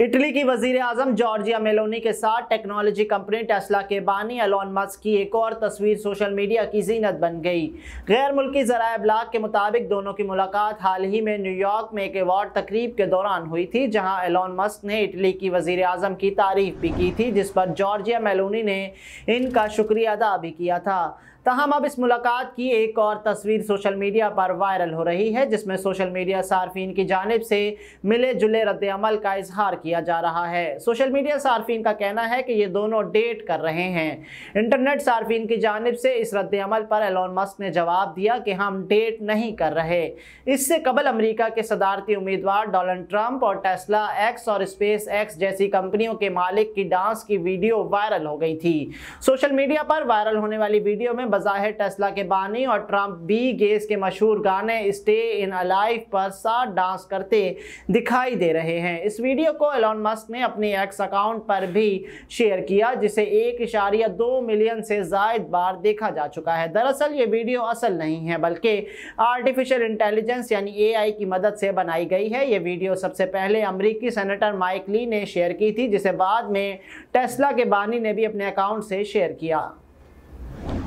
Italy की वजीर आजम Giorgia Meloni के साथ टेक्नोलॉजी कंपनी टेस्ला के बानी एलोन मस्क की एक और तस्वीर सोशल मीडिया की जीनत बन गई गैर मुल्की जरा ब्लाक के मुताबिक दोनों की मुलाकात हाल ही में न्यूयॉर्क में एक अवार्ड तकरीब के दौरान हुई थी जहां एलोन मस्क ने इटली की वजीर आजम की तारीफ भी की थी जिस पर जॉर्जिया मेलोनी ने इनका शुक्रिया अदा भी किया था तहम तो अब इस मुलाकात की एक और तस्वीर सोशल मीडिया पर वायरल हो रही है जिसमें सोशल मीडिया सार्फिन की जानब से मिले जुले रद्दमल का इजहार किया जा रहा है सोशल मीडिया सार्फिन का कहना है कि ये दोनों डेट कर रहे हैं इंटरनेट सार्फिन की जानब से इस रद्दमल पर एलोन मस्क ने जवाब दिया कि हम डेट नहीं कर रहे इससे कबल अमरीका के सदारती उम्मीदवार डोनल्ड ट्रंप और टेस्ला एक्स और स्पेस एक्स जैसी कंपनियों के मालिक की डांस की वीडियो वायरल हो गई थी सोशल मीडिया पर वायरल होने वाली वीडियो में बज़ाहिर टेस्ला के बानी और ट्रंप भी गेस के मशहूर गाने स्टे इन अलाइफ पर साथ डांस करते दिखाई दे रहे हैं इस वीडियो को एलॉन मस्क ने अपने एक्स अकाउंट पर भी शेयर किया जिसे एक इशारिया दो मिलियन से जायद बार देखा जा चुका है दरअसल ये वीडियो असल नहीं है बल्कि आर्टिफिशियल इंटेलिजेंस यानी एआई की मदद से बनाई गई है ये वीडियो सबसे पहले अमरीकी सेनेटर माइकली ने शेयर की थी जिसे बाद में टेस्ला के बानी ने भी अपने अकाउंट से शेयर किया